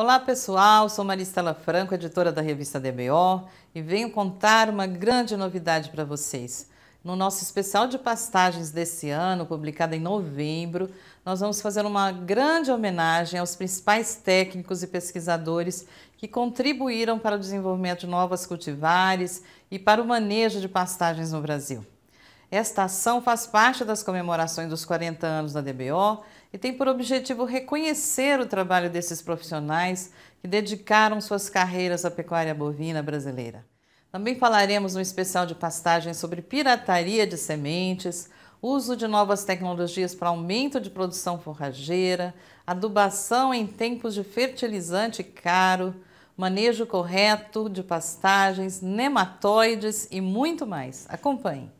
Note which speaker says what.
Speaker 1: Olá pessoal, sou Maristela Franco, editora da revista DBO e venho contar uma grande novidade para vocês. No nosso especial de pastagens desse ano, publicado em novembro, nós vamos fazer uma grande homenagem aos principais técnicos e pesquisadores que contribuíram para o desenvolvimento de novas cultivares e para o manejo de pastagens no Brasil. Esta ação faz parte das comemorações dos 40 anos da DBO e tem por objetivo reconhecer o trabalho desses profissionais que dedicaram suas carreiras à pecuária bovina brasileira. Também falaremos no especial de pastagem sobre pirataria de sementes, uso de novas tecnologias para aumento de produção forrageira, adubação em tempos de fertilizante caro, manejo correto de pastagens, nematóides e muito mais. Acompanhe!